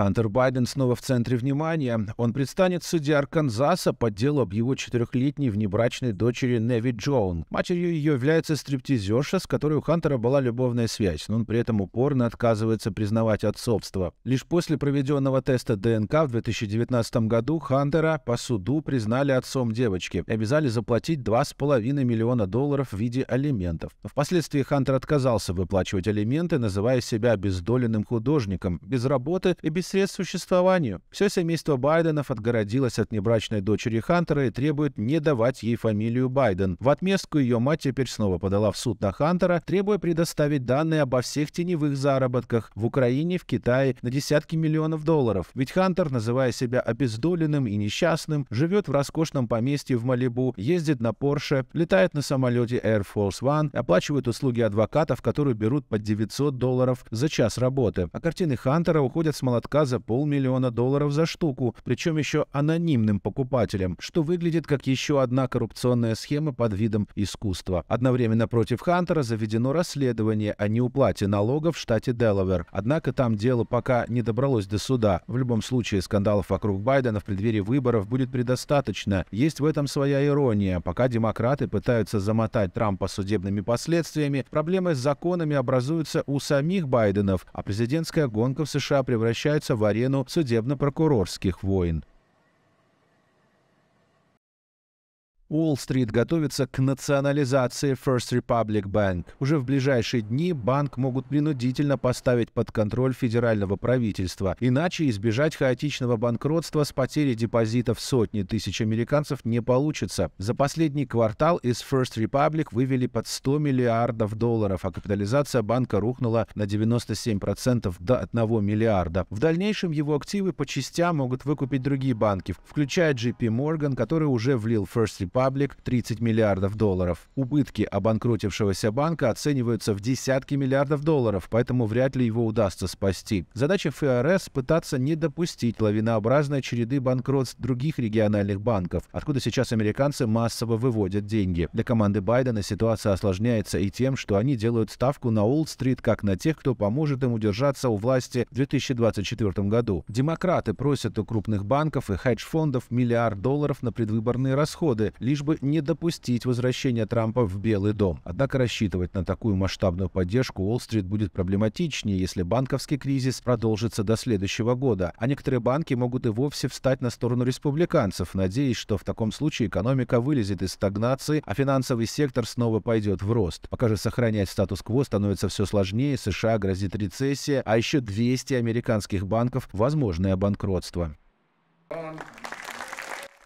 Хантер Байден снова в центре внимания. Он предстанет в Арканзаса по делу об его четырехлетней внебрачной дочери Неви Джоун. Матерью ее является стриптизерша, с которой у Хантера была любовная связь, но он при этом упорно отказывается признавать отцовство. Лишь после проведенного теста ДНК в 2019 году Хантера по суду признали отцом девочки и обязали заплатить 2,5 миллиона долларов в виде алиментов. Впоследствии Хантер отказался выплачивать алименты, называя себя обездоленным художником, без работы и без средств существованию. Все семейство Байденов отгородилось от небрачной дочери Хантера и требует не давать ей фамилию Байден. В отместку ее мать теперь снова подала в суд на Хантера, требуя предоставить данные обо всех теневых заработках в Украине, в Китае на десятки миллионов долларов. Ведь Хантер, называя себя обездоленным и несчастным, живет в роскошном поместье в Малибу, ездит на Порше, летает на самолете Air Force One, оплачивает услуги адвокатов, которые берут под 900 долларов за час работы. А картины Хантера уходят с молотка за полмиллиона долларов за штуку, причем еще анонимным покупателям, что выглядит как еще одна коррупционная схема под видом искусства. Одновременно против Хантера заведено расследование о неуплате налогов в штате Делавер. Однако там дело пока не добралось до суда. В любом случае скандалов вокруг Байдена в преддверии выборов будет предостаточно. Есть в этом своя ирония. Пока демократы пытаются замотать Трампа судебными последствиями, проблемы с законами образуются у самих Байденов, а президентская гонка в США превращается в арену судебно-прокурорских войн. Уолл-стрит готовится к национализации First Republic Bank. Уже в ближайшие дни банк могут принудительно поставить под контроль федерального правительства, иначе избежать хаотичного банкротства с потерей депозитов сотни тысяч американцев не получится. За последний квартал из First Republic вывели под 100 миллиардов долларов, а капитализация банка рухнула на 97% до 1 миллиарда. В дальнейшем его активы по частям могут выкупить другие банки, включая JP Morgan, который уже влил First Republic Republic – 30 миллиардов долларов. Убытки обанкротившегося банка оцениваются в десятки миллиардов долларов, поэтому вряд ли его удастся спасти. Задача ФРС – пытаться не допустить лавинообразной череды банкротств других региональных банков, откуда сейчас американцы массово выводят деньги. Для команды Байдена ситуация осложняется и тем, что они делают ставку на Уолл-стрит как на тех, кто поможет им удержаться у власти в 2024 году. Демократы просят у крупных банков и хедж-фондов миллиард долларов на предвыборные расходы, лишь бы не допустить возвращения Трампа в Белый дом. Однако рассчитывать на такую масштабную поддержку Уолл-стрит будет проблематичнее, если банковский кризис продолжится до следующего года, а некоторые банки могут и вовсе встать на сторону республиканцев, надеясь, что в таком случае экономика вылезет из стагнации, а финансовый сектор снова пойдет в рост. Пока же сохранять статус-кво становится все сложнее, США грозит рецессия, а еще 200 американских банков – возможное банкротство.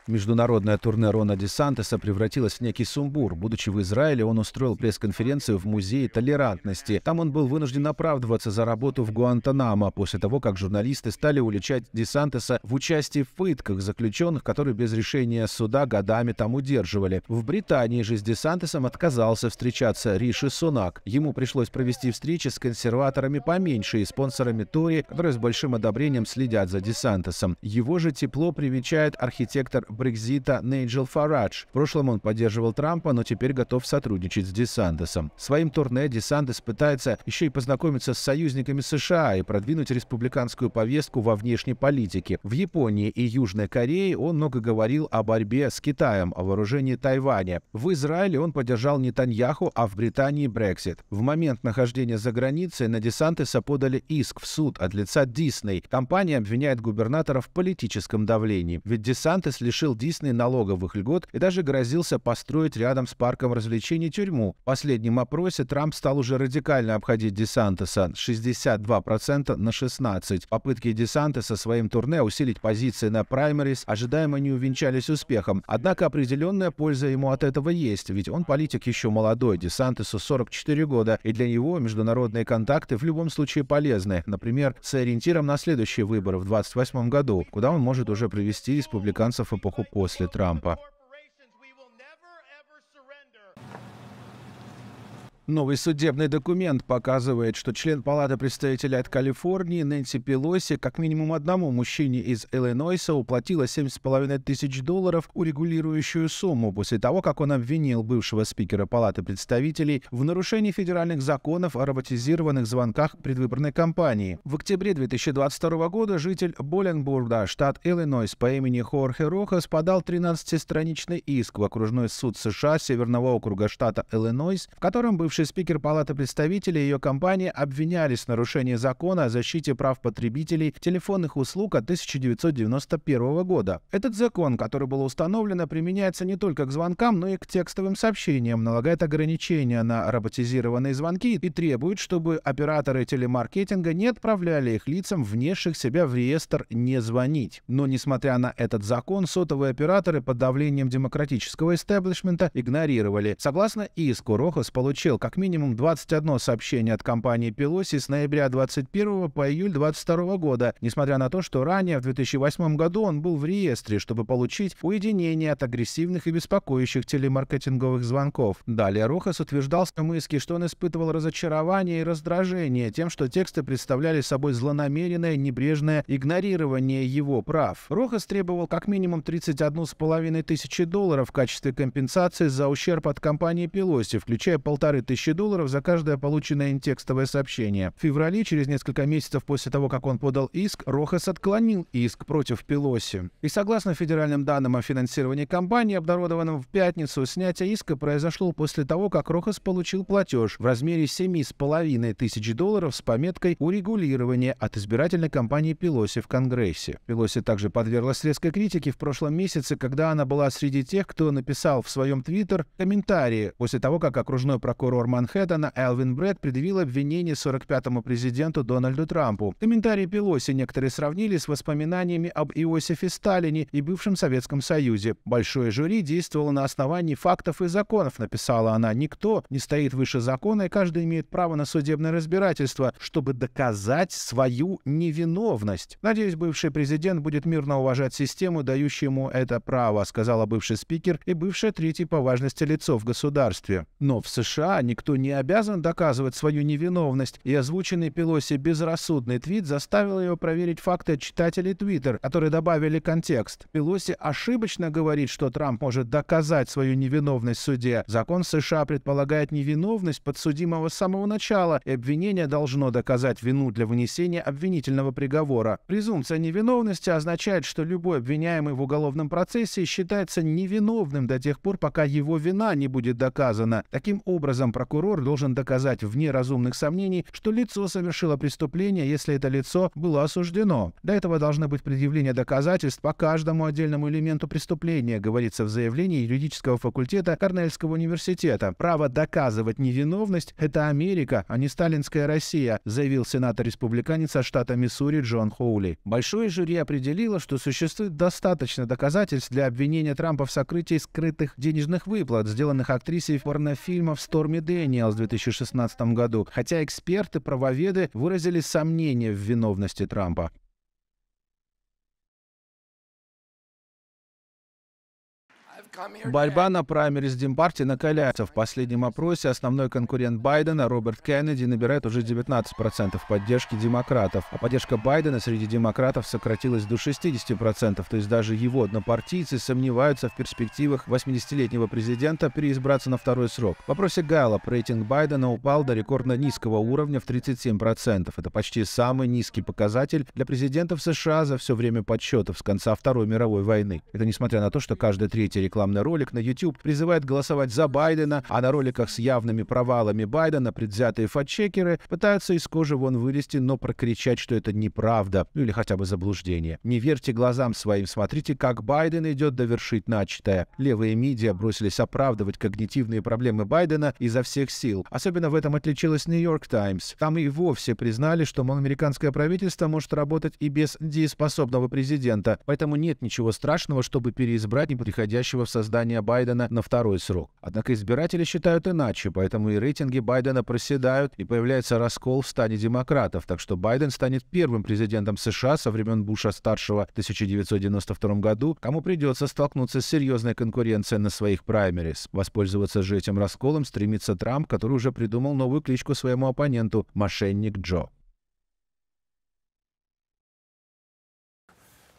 Международное турне Рона Десантеса превратилось в некий сумбур. Будучи в Израиле, он устроил пресс-конференцию в Музее толерантности. Там он был вынужден оправдываться за работу в Гуантанамо после того, как журналисты стали уличать Десантеса в участии в пытках заключенных, которые без решения суда годами там удерживали. В Британии же с Десантесом отказался встречаться Риши Сунак. Ему пришлось провести встречи с консерваторами поменьше и спонсорами Тори, которые с большим одобрением следят за Десантесом. Его же тепло привечает архитектор Брекзита Нейджел Фарадж. В прошлом он поддерживал Трампа, но теперь готов сотрудничать с Десантесом. Своим турне Десантес пытается еще и познакомиться с союзниками США и продвинуть республиканскую повестку во внешней политике. В Японии и Южной Корее он много говорил о борьбе с Китаем, о вооружении Тайваня. В Израиле он поддержал Нетаньяху, а в Британии Брексит. В момент нахождения за границей на Десантеса подали иск в суд от лица Дисней. Компания обвиняет губернатора в политическом давлении. Ведь Десантес лишил лишил Дисней налоговых льгот и даже грозился построить рядом с парком развлечений тюрьму. В последнем опросе Трамп стал уже радикально обходить Десантеса 62% на 16. Попытки Десантеса своим турне усилить позиции на праймерис ожидаемо не увенчались успехом. Однако определенная польза ему от этого есть, ведь он политик еще молодой, Десантесу 44 года, и для него международные контакты в любом случае полезны. Например, с ориентиром на следующие выборы в 2028 году, куда он может уже привести республиканцев и эпоху после Трампа. Новый судебный документ показывает, что член Палаты представителей от Калифорнии Нэнси Пелоси как минимум одному мужчине из Иллинойса уплатила 7,5 тысяч долларов урегулирующую сумму после того, как он обвинил бывшего спикера Палаты представителей в нарушении федеральных законов о роботизированных звонках предвыборной кампании. В октябре 2022 года житель Боленбурга, штат Иллинойс по имени Хорхе Рохас подал 13-страничный иск в окружной суд США Северного округа штата Иллинойс, в котором бывший бывший спикер Палаты представителей и ее компания обвинялись в нарушении закона о защите прав потребителей телефонных услуг от 1991 года. Этот закон, который был установлен, применяется не только к звонкам, но и к текстовым сообщениям, налагает ограничения на роботизированные звонки и требует, чтобы операторы телемаркетинга не отправляли их лицам, внесших себя в реестр «не звонить». Но, несмотря на этот закон, сотовые операторы под давлением демократического истеблишмента игнорировали. Согласно иску, Рохос получил как минимум 21 сообщение от компании Pelosi с ноября 21 по июль 22 года, несмотря на то, что ранее в 2008 году он был в реестре, чтобы получить уединение от агрессивных и беспокоящих телемаркетинговых звонков. Далее Рохас утверждал в своем что он испытывал разочарование и раздражение тем, что тексты представляли собой злонамеренное, небрежное игнорирование его прав. Рохас требовал как минимум 31,5 тысячи долларов в качестве компенсации за ущерб от компании Pelosi, включая полторы тысячи тысячи долларов за каждое полученное им текстовое сообщение. В феврале, через несколько месяцев после того, как он подал иск, Рохас отклонил иск против Пелоси. И согласно федеральным данным о финансировании компании, обнародованным в пятницу, снятие иска произошло после того, как Рохас получил платеж в размере 7,5 тысяч долларов с пометкой «Урегулирование» от избирательной кампании Пелоси в Конгрессе. Пелоси также подверглась резкой критике в прошлом месяце, когда она была среди тех, кто написал в своем твиттер комментарии после того, как окружной прокурор гор Манхэттена Элвин Брэд предъявил обвинение 45-му президенту Дональду Трампу. Комментарии Пелоси некоторые сравнили с воспоминаниями об Иосифе Сталине и бывшем Советском Союзе. Большое жюри действовало на основании фактов и законов, написала она. Никто не стоит выше закона, и каждый имеет право на судебное разбирательство, чтобы доказать свою невиновность. Надеюсь, бывший президент будет мирно уважать систему, дающую ему это право, сказала бывший спикер и бывшее третье по важности лицо в государстве. Но в США не Никто не обязан доказывать свою невиновность, и озвученный Пелоси безрассудный твит заставил ее проверить факты читателей Твиттер, которые добавили контекст. Пелоси ошибочно говорит, что Трамп может доказать свою невиновность в суде. Закон США предполагает невиновность подсудимого с самого начала, и обвинение должно доказать вину для вынесения обвинительного приговора. Презумпция невиновности означает, что любой обвиняемый в уголовном процессе считается невиновным до тех пор, пока его вина не будет доказана. Таким образом, прокурор должен доказать вне разумных сомнений, что лицо совершило преступление, если это лицо было осуждено. До этого должны быть предъявления доказательств по каждому отдельному элементу преступления, говорится в заявлении юридического факультета Корнельского университета. Право доказывать невиновность – это Америка, а не сталинская Россия, заявил сенатор-республиканец со штата Миссури Джон Хоули. Большое жюри определило, что существует достаточно доказательств для обвинения Трампа в сокрытии скрытых денежных выплат, сделанных актрисой порнофильмов «Сторми Дэниел в 2016 году, хотя эксперты, правоведы выразили сомнения в виновности Трампа. Борьба на праймерис Демпарти накаляется. В последнем опросе основной конкурент Байдена, Роберт Кеннеди, набирает уже 19% поддержки демократов. А поддержка Байдена среди демократов сократилась до 60%, то есть даже его однопартийцы сомневаются в перспективах 80-летнего президента переизбраться на второй срок. В вопросе Галлоп рейтинг Байдена упал до рекордно низкого уровня в 37%. Это почти самый низкий показатель для президентов США за все время подсчетов с конца Второй мировой войны. Это несмотря на то, что каждая третья реклама рекламный ролик на YouTube, призывает голосовать за Байдена, а на роликах с явными провалами Байдена предвзятые фатчекеры пытаются из кожи вон вылезти, но прокричать, что это неправда, ну или хотя бы заблуждение. Не верьте глазам своим, смотрите, как Байден идет довершить начатое. Левые медиа бросились оправдывать когнитивные проблемы Байдена изо всех сил. Особенно в этом отличилась Нью-Йорк Таймс. Там и вовсе признали, что, мол, американское правительство может работать и без дееспособного президента, поэтому нет ничего страшного, чтобы переизбрать неприходящего в создания Байдена на второй срок. Однако избиратели считают иначе, поэтому и рейтинги Байдена проседают, и появляется раскол в стане демократов, так что Байден станет первым президентом США со времен Буша-старшего в 1992 году, кому придется столкнуться с серьезной конкуренцией на своих праймерис. Воспользоваться же этим расколом стремится Трамп, который уже придумал новую кличку своему оппоненту – «Мошенник Джо».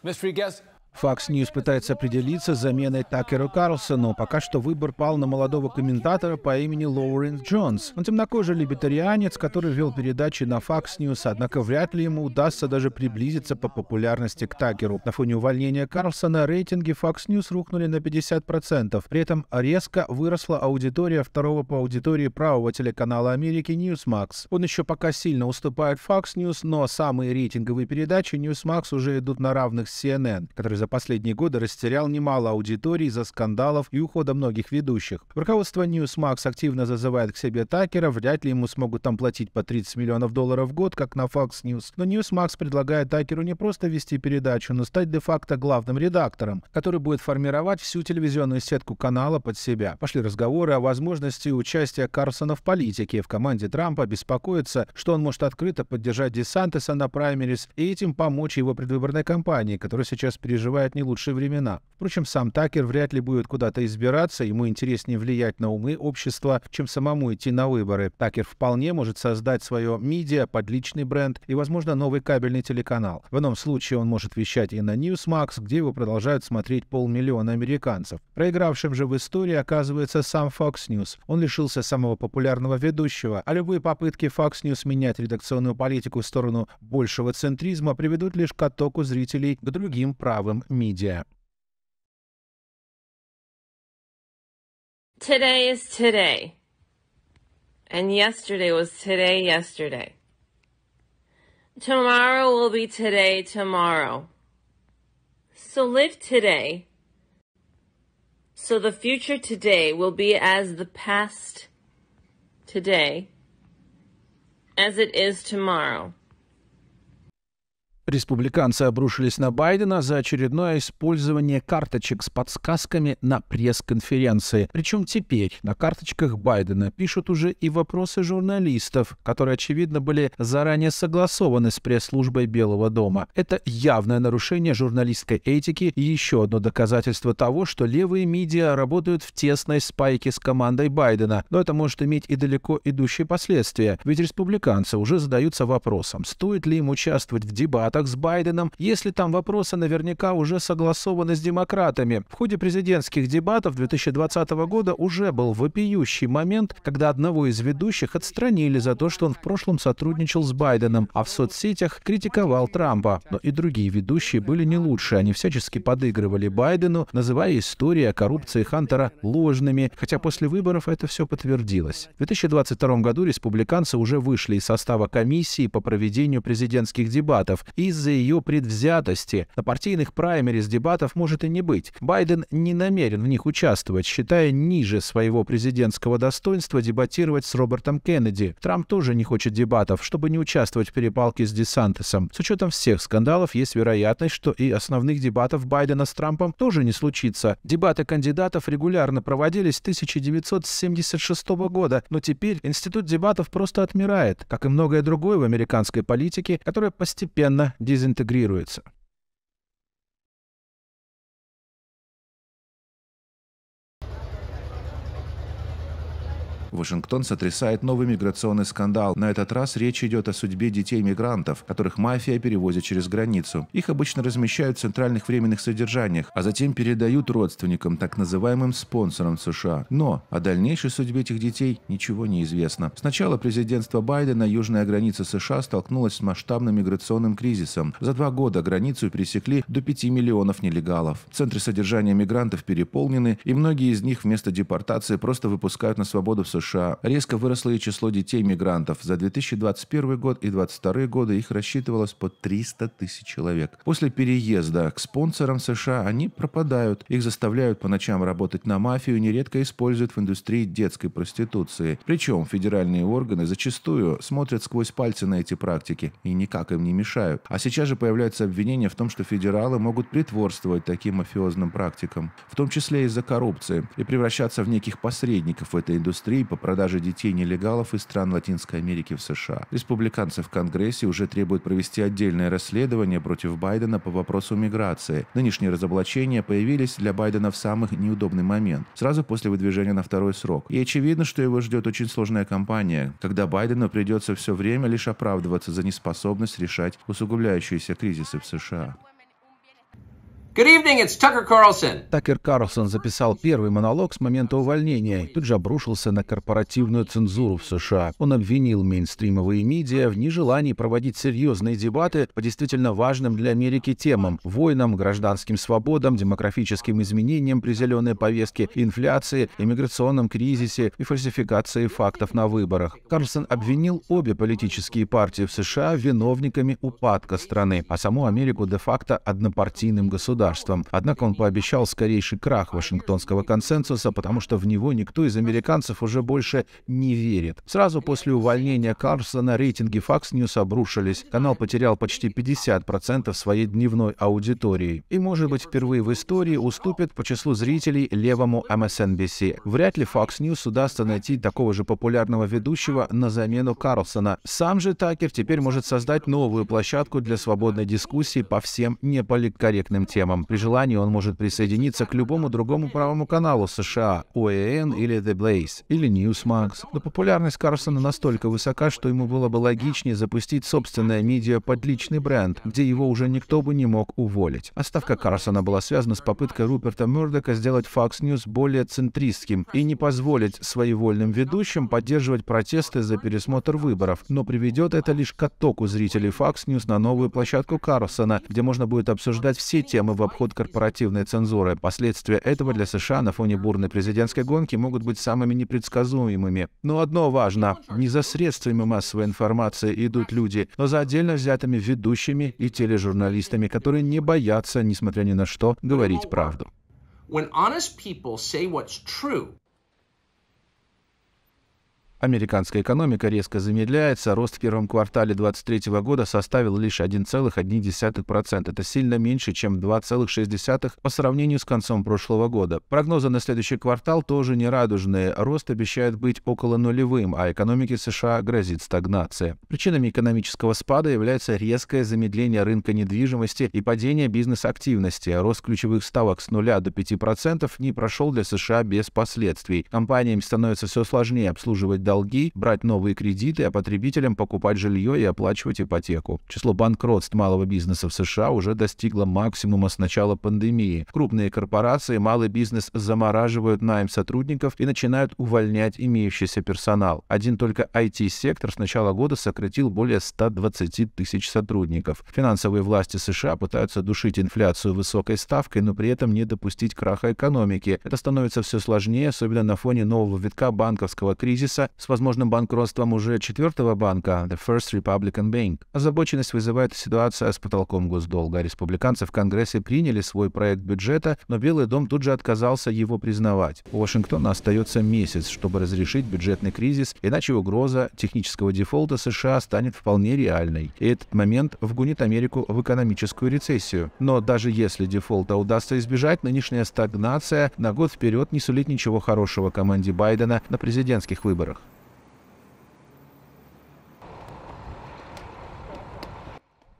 Mystery guest Fox News пытается определиться с заменой Карлсона, но Пока что выбор пал на молодого комментатора по имени Лоуренс Джонс. Он темнокожий либертарианец, который вел передачи на Fox News, однако вряд ли ему удастся даже приблизиться по популярности к Такеру. На фоне увольнения Карлсона рейтинги Fox News рухнули на 50%. При этом резко выросла аудитория второго по аудитории правого телеканала Америки Newsmax. Он еще пока сильно уступает Fox News, но самые рейтинговые передачи Newsmax уже идут на равных с CNN, который за последние годы растерял немало аудитории из-за скандалов и ухода многих ведущих. Руководство Newsmax активно зазывает к себе Такера, вряд ли ему смогут там платить по 30 миллионов долларов в год, как на Fox News. Но Newsmax предлагает Такеру не просто вести передачу, но стать де-факто главным редактором, который будет формировать всю телевизионную сетку канала под себя. Пошли разговоры о возможности участия Карсона в политике. В команде Трампа беспокоится, что он может открыто поддержать Десантеса на праймерис и этим помочь его предвыборной кампании, которая сейчас переживает переживает не лучшие времена. Впрочем, сам Такер вряд ли будет куда-то избираться, ему интереснее влиять на умы общества, чем самому идти на выборы. Такер вполне может создать свое медиа под личный бренд и, возможно, новый кабельный телеканал. В ином случае он может вещать и на Newsmax, где его продолжают смотреть полмиллиона американцев. Проигравшим же в истории оказывается сам Fox News. Он лишился самого популярного ведущего, а любые попытки Fox News менять редакционную политику в сторону большего центризма приведут лишь к оттоку зрителей к другим правым media. Today is today. And yesterday was today, yesterday. Tomorrow will be today, tomorrow. So live today. So the future today will be as the past today as it is tomorrow. Республиканцы обрушились на Байдена за очередное использование карточек с подсказками на пресс-конференции. Причем теперь на карточках Байдена пишут уже и вопросы журналистов, которые, очевидно, были заранее согласованы с пресс-службой Белого дома. Это явное нарушение журналистской этики и еще одно доказательство того, что левые медиа работают в тесной спайке с командой Байдена. Но это может иметь и далеко идущие последствия, ведь республиканцы уже задаются вопросом, стоит ли им участвовать в дебатах контактах с Байденом, если там вопросы наверняка уже согласованы с демократами. В ходе президентских дебатов 2020 года уже был вопиющий момент, когда одного из ведущих отстранили за то, что он в прошлом сотрудничал с Байденом, а в соцсетях критиковал Трампа. Но и другие ведущие были не лучше, они всячески подыгрывали Байдену, называя истории о коррупции Хантера ложными, хотя после выборов это все подтвердилось. В 2022 году республиканцы уже вышли из состава комиссии по проведению президентских дебатов, и из-за ее предвзятости. На партийных праймерис дебатов может и не быть. Байден не намерен в них участвовать, считая ниже своего президентского достоинства дебатировать с Робертом Кеннеди. Трамп тоже не хочет дебатов, чтобы не участвовать в перепалке с Десантесом. С учетом всех скандалов есть вероятность, что и основных дебатов Байдена с Трампом тоже не случится. Дебаты кандидатов регулярно проводились с 1976 года, но теперь институт дебатов просто отмирает, как и многое другое в американской политике, которая постепенно дезинтегрируется. Вашингтон сотрясает новый миграционный скандал. На этот раз речь идет о судьбе детей-мигрантов, которых мафия перевозит через границу. Их обычно размещают в центральных временных содержаниях, а затем передают родственникам, так называемым спонсорам США. Но о дальнейшей судьбе этих детей ничего не известно. Сначала президентство Байдена южная граница США столкнулась с масштабным миграционным кризисом. За два года границу пересекли до 5 миллионов нелегалов. Центры содержания мигрантов переполнены, и многие из них вместо депортации просто выпускают на свободу в США США, резко выросло и число детей-мигрантов. За 2021 год и 2022 годы их рассчитывалось по 300 тысяч человек. После переезда к спонсорам США они пропадают. Их заставляют по ночам работать на мафию, нередко используют в индустрии детской проституции. Причем федеральные органы зачастую смотрят сквозь пальцы на эти практики и никак им не мешают. А сейчас же появляются обвинения в том, что федералы могут притворствовать таким мафиозным практикам, в том числе из-за коррупции, и превращаться в неких посредников в этой индустрии по по продаже детей нелегалов из стран Латинской Америки в США. Республиканцы в Конгрессе уже требуют провести отдельное расследование против Байдена по вопросу миграции. Нынешние разоблачения появились для Байдена в самый неудобный момент, сразу после выдвижения на второй срок. И очевидно, что его ждет очень сложная кампания, когда Байдену придется все время лишь оправдываться за неспособность решать усугубляющиеся кризисы в США. Good evening, it's Tucker Carlson. Такер Карлсон записал первый монолог с момента увольнения и тут же обрушился на корпоративную цензуру в США. Он обвинил мейнстримовые медиа в нежелании проводить серьезные дебаты по действительно важным для Америки темам – войнам, гражданским свободам, демографическим изменениям при зеленой повестке, инфляции, иммиграционном кризисе и фальсификации фактов на выборах. Карлсон обвинил обе политические партии в США виновниками упадка страны, а саму Америку де-факто однопартийным государством государством. Однако он пообещал скорейший крах Вашингтонского консенсуса, потому что в него никто из американцев уже больше не верит. Сразу после увольнения Карлсона рейтинги Fox News обрушились. Канал потерял почти 50% своей дневной аудитории. И, может быть, впервые в истории уступит по числу зрителей левому MSNBC. Эм Вряд ли Fox News удастся найти такого же популярного ведущего на замену Карлсона. Сам же Такер теперь может создать новую площадку для свободной дискуссии по всем неполиткорректным темам правом. При желании он может присоединиться к любому другому правому каналу США, ОЭН или The Blaze, или Newsmax. Но популярность Карсона настолько высока, что ему было бы логичнее запустить собственное медиа под личный бренд, где его уже никто бы не мог уволить. Оставка а Карсона была связана с попыткой Руперта Мёрдока сделать Fox News более центристским и не позволить своевольным ведущим поддерживать протесты за пересмотр выборов, но приведет это лишь к оттоку зрителей Fox News на новую площадку Карлсона, где можно будет обсуждать все темы во обход корпоративной цензуры. Последствия этого для США на фоне бурной президентской гонки могут быть самыми непредсказуемыми. Но одно важно. Не за средствами массовой информации идут люди, но за отдельно взятыми ведущими и тележурналистами, которые не боятся, несмотря ни на что, говорить правду. When honest people say what's true, Американская экономика резко замедляется. Рост в первом квартале 2023 года составил лишь 1,1%. Это сильно меньше, чем 2,6% по сравнению с концом прошлого года. Прогнозы на следующий квартал тоже не радужные. Рост обещает быть около нулевым, а экономике США грозит стагнация. Причинами экономического спада является резкое замедление рынка недвижимости и падение бизнес-активности. Рост ключевых ставок с нуля до 5% не прошел для США без последствий. Компаниям становится все сложнее обслуживать долги долги, брать новые кредиты, а потребителям покупать жилье и оплачивать ипотеку. Число банкротств малого бизнеса в США уже достигло максимума с начала пандемии. Крупные корпорации и малый бизнес замораживают найм сотрудников и начинают увольнять имеющийся персонал. Один только IT-сектор с начала года сократил более 120 тысяч сотрудников. Финансовые власти США пытаются душить инфляцию высокой ставкой, но при этом не допустить краха экономики. Это становится все сложнее, особенно на фоне нового витка банковского кризиса, с возможным банкротством уже четвертого банка, The First Republican Bank. Озабоченность вызывает ситуация с потолком госдолга. Республиканцы в Конгрессе приняли свой проект бюджета, но Белый дом тут же отказался его признавать. У Вашингтона остается месяц, чтобы разрешить бюджетный кризис, иначе угроза технического дефолта США станет вполне реальной. И этот момент вгонит Америку в экономическую рецессию. Но даже если дефолта удастся избежать, нынешняя стагнация на год вперед не сулит ничего хорошего команде Байдена на президентских выборах.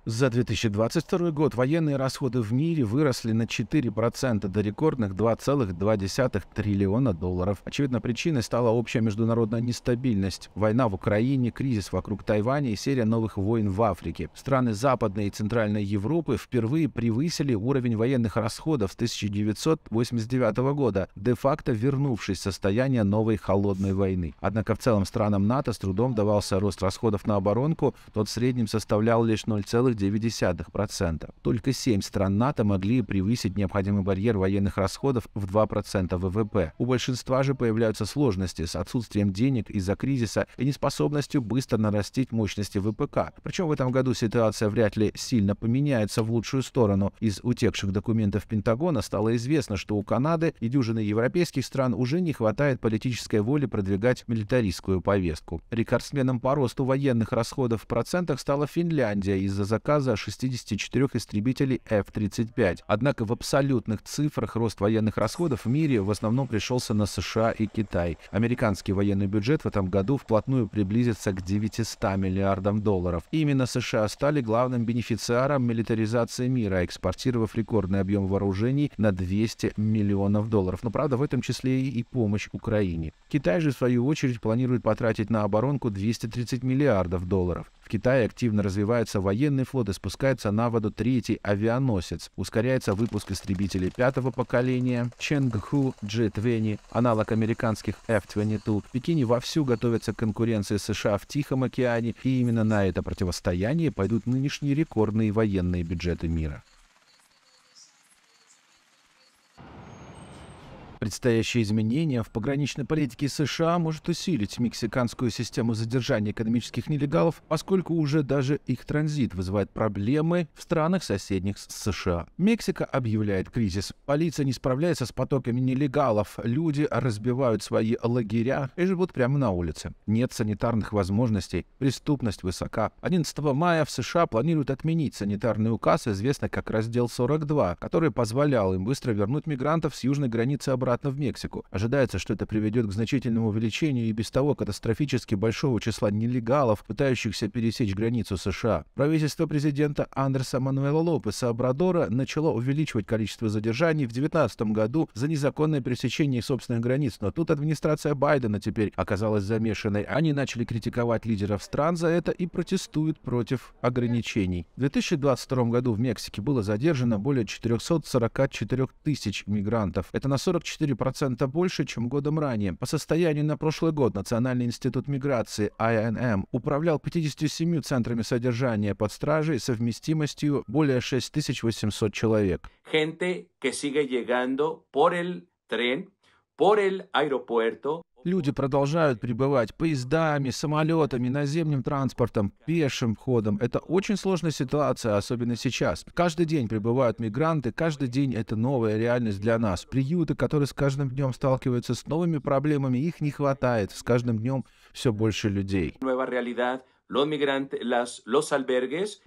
За 2022 год военные расходы в мире выросли на 4% до рекордных 2,2 триллиона долларов. Очевидно, причиной стала общая международная нестабильность. Война в Украине, кризис вокруг Тайваня и серия новых войн в Африке. Страны Западной и Центральной Европы впервые превысили уровень военных расходов с 1989 года, де-факто вернувшись в состояние новой холодной войны. Однако в целом странам НАТО с трудом давался рост расходов на оборонку, тот в среднем составлял лишь 0, 0,9%. Только 7 стран НАТО могли превысить необходимый барьер военных расходов в 2% ВВП. У большинства же появляются сложности с отсутствием денег из-за кризиса и неспособностью быстро нарастить мощности ВПК. Причем в этом году ситуация вряд ли сильно поменяется в лучшую сторону. Из утекших документов Пентагона стало известно, что у Канады и дюжины европейских стран уже не хватает политической воли продвигать милитаристскую повестку. Рекордсменом по росту военных расходов в процентах стала Финляндия из-за закрытия заказа 64 истребителей F-35. Однако в абсолютных цифрах рост военных расходов в мире в основном пришелся на США и Китай. Американский военный бюджет в этом году вплотную приблизится к 900 миллиардам долларов. именно США стали главным бенефициаром милитаризации мира, экспортировав рекордный объем вооружений на 200 миллионов долларов. Но правда в этом числе и помощь Украине. Китай же в свою очередь планирует потратить на оборонку 230 миллиардов долларов. В Китае активно развивается военный флот и спускается на воду третий авианосец. Ускоряется выпуск истребителей пятого поколения Ченгху G-20, аналог американских F-22. В Пекине вовсю готовятся к конкуренции США в Тихом океане, и именно на это противостояние пойдут нынешние рекордные военные бюджеты мира. Предстоящие изменения в пограничной политике США может усилить мексиканскую систему задержания экономических нелегалов, поскольку уже даже их транзит вызывает проблемы в странах соседних с США. Мексика объявляет кризис. Полиция не справляется с потоками нелегалов. Люди разбивают свои лагеря и живут прямо на улице. Нет санитарных возможностей. Преступность высока. 11 мая в США планируют отменить санитарный указ, известный как раздел 42, который позволял им быстро вернуть мигрантов с южной границы обратно обратно в Мексику. Ожидается, что это приведет к значительному увеличению и без того катастрофически большого числа нелегалов, пытающихся пересечь границу США. Правительство президента Андреса Мануэла Лопеса Абрадора начало увеличивать количество задержаний в 2019 году за незаконное пересечение собственных границ, но тут администрация Байдена теперь оказалась замешанной. Они начали критиковать лидеров стран за это и протестуют против ограничений. В 2022 году в Мексике было задержано более 444 тысяч мигрантов. Это на 44 4% больше, чем годом ранее. По состоянию на прошлый год Национальный институт миграции ИНМ эм, управлял 57 центрами содержания под стражей совместимостью более 6800 человек. Gente que sigue llegando por el tren, por el aeropuerto. Люди продолжают прибывать поездами, самолетами, наземным транспортом, пешим ходом. Это очень сложная ситуация, особенно сейчас. Каждый день прибывают мигранты, каждый день это новая реальность для нас. Приюты, которые с каждым днем сталкиваются с новыми проблемами, их не хватает. С каждым днем все больше людей. Nueva realidad, los migrantes, las, los albergues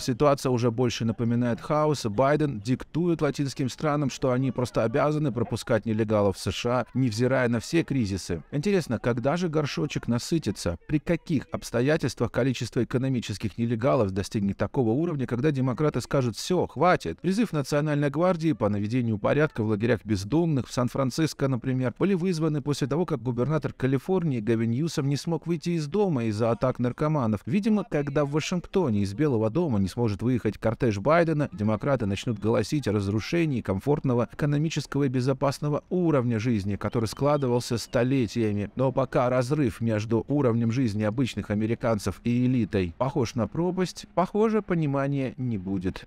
ситуация уже больше напоминает хаос. Байден диктует латинским странам, что они просто обязаны пропускать нелегалов в США, невзирая на все кризисы. Интересно, когда же горшочек насытится? При каких обстоятельствах количество экономических нелегалов достигнет такого уровня, когда демократы скажут «все, хватит»? Призыв Национальной гвардии по наведению порядка в лагерях бездомных в Сан-Франциско, например, были вызваны после того, как губернатор Калифорнии Гавин Ньюсом не смог выйти из дома из-за атак наркоманов. Видимо, когда в Вашингтоне из Белого дома не сможет выехать кортеж Байдена, демократы начнут голосить о разрушении комфортного экономического и безопасного уровня жизни, который складывался столетиями. Но пока разрыв между уровнем жизни обычных американцев и элитой похож на пропасть, похоже, понимания не будет.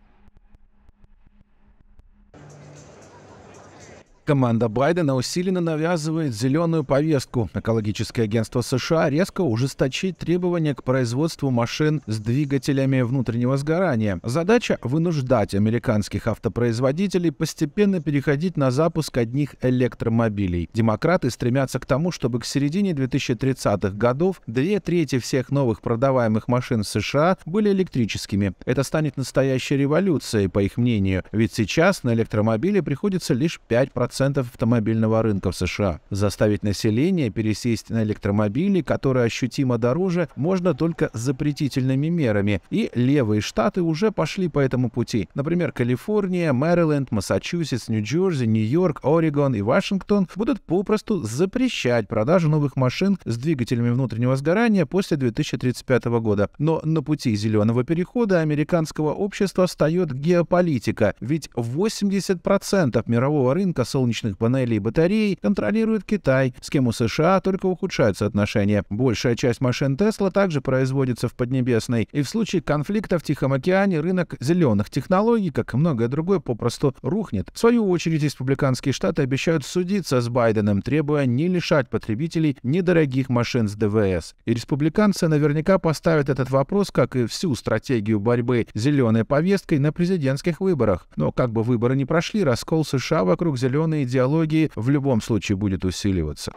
Команда Байдена усиленно навязывает зеленую повестку. Экологическое агентство США резко ужесточит требования к производству машин с двигателями внутреннего сгорания. Задача – вынуждать американских автопроизводителей постепенно переходить на запуск одних электромобилей. Демократы стремятся к тому, чтобы к середине 2030-х годов две трети всех новых продаваемых машин в США были электрическими. Это станет настоящей революцией, по их мнению, ведь сейчас на электромобили приходится лишь 5% 10% автомобильного рынка в США. Заставить население пересесть на электромобили, которые ощутимо дороже, можно только запретительными мерами. И левые штаты уже пошли по этому пути. Например, Калифорния, Мэриленд, Массачусетс, Нью-Джерси, Нью-Йорк, Орегон и Вашингтон будут попросту запрещать продажу новых машин с двигателями внутреннего сгорания после 2035 года. Но на пути зеленого перехода американского общества встает геополитика, ведь 80% мирового рынка солнечных солнечных панелей и батарей контролирует Китай, с кем у США только ухудшаются отношения. Большая часть машин Тесла также производится в Поднебесной, и в случае конфликта в Тихом океане рынок зеленых технологий, как и многое другое, попросту рухнет. В свою очередь, республиканские штаты обещают судиться с Байденом, требуя не лишать потребителей недорогих машин с ДВС. И республиканцы наверняка поставят этот вопрос, как и всю стратегию борьбы зеленой повесткой на президентских выборах. Но как бы выборы не прошли, раскол США вокруг зеленой идеологии в любом случае будет усиливаться.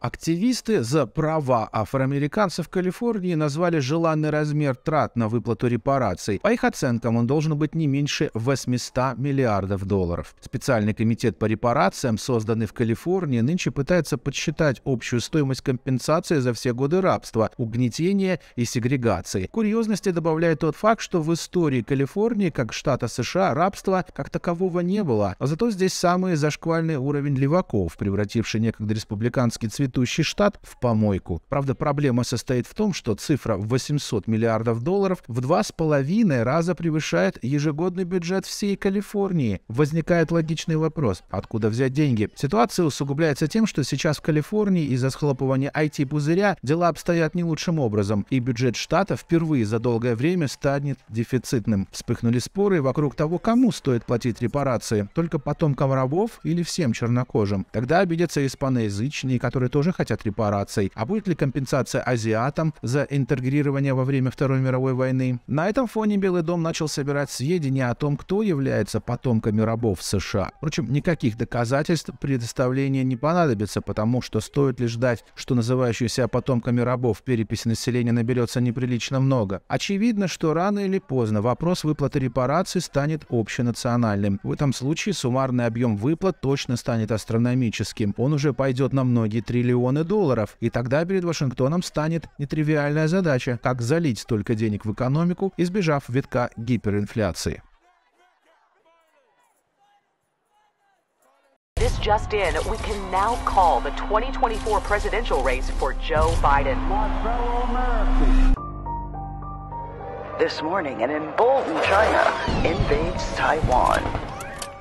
Активисты за права афроамериканцев в Калифорнии назвали желанный размер трат на выплату репараций. По их оценкам, он должен быть не меньше 800 миллиардов долларов. Специальный комитет по репарациям, созданный в Калифорнии, нынче пытается подсчитать общую стоимость компенсации за все годы рабства, угнетения и сегрегации. Курьезности добавляет тот факт, что в истории Калифорнии, как штата США, рабства как такового не было. А зато здесь самый зашквальный уровень леваков, превративший некогда республиканский цвет цветущий штат в помойку. Правда, проблема состоит в том, что цифра 800 миллиардов долларов в два с половиной раза превышает ежегодный бюджет всей Калифорнии. Возникает логичный вопрос, откуда взять деньги? Ситуация усугубляется тем, что сейчас в Калифорнии из-за схлопывания IT-пузыря дела обстоят не лучшим образом, и бюджет штата впервые за долгое время станет дефицитным. Вспыхнули споры вокруг того, кому стоит платить репарации, только потомкам рабов или всем чернокожим. Тогда обидятся испаноязычные, которые тоже тоже хотят репараций. А будет ли компенсация азиатам за интегрирование во время Второй мировой войны? На этом фоне Белый дом начал собирать сведения о том, кто является потомками рабов в США. Впрочем, никаких доказательств предоставления не понадобится, потому что стоит ли ждать, что называющиеся потомками рабов перепись населения наберется неприлично много? Очевидно, что рано или поздно вопрос выплаты репараций станет общенациональным. В этом случае суммарный объем выплат точно станет астрономическим. Он уже пойдет на многие триллионы триллионы долларов, и тогда перед Вашингтоном станет нетривиальная задача, как залить столько денег в экономику, избежав витка гиперинфляции. This just in, we can now call the 2024 presidential race for Joe Biden. This morning, an emboldened China invades Taiwan.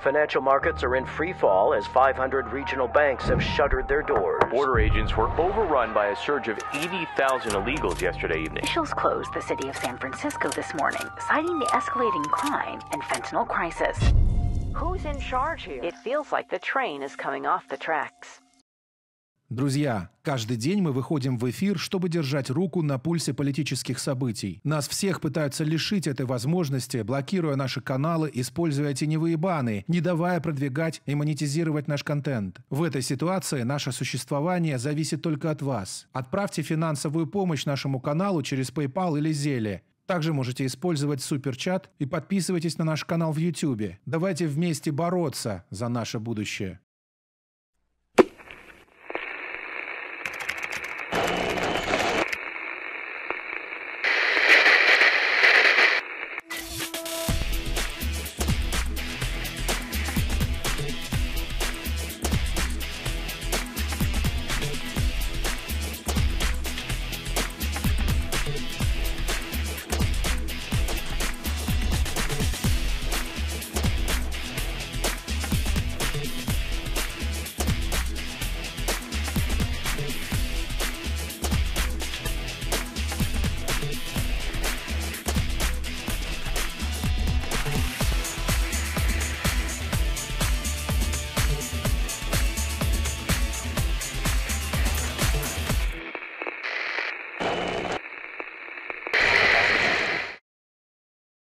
Financial markets are in free fall as 500 regional banks have shuttered their doors. Border agents were overrun by a surge of 80,000 illegals yesterday evening. Officials closed the city of San Francisco this morning, citing the escalating crime and fentanyl crisis. Who's in charge here? It feels like the train is coming off the tracks. Друзья, каждый день мы выходим в эфир, чтобы держать руку на пульсе политических событий. Нас всех пытаются лишить этой возможности, блокируя наши каналы, используя теневые баны, не давая продвигать и монетизировать наш контент. В этой ситуации наше существование зависит только от вас. Отправьте финансовую помощь нашему каналу через PayPal или Zelle. Также можете использовать суперчат и подписывайтесь на наш канал в YouTube. Давайте вместе бороться за наше будущее.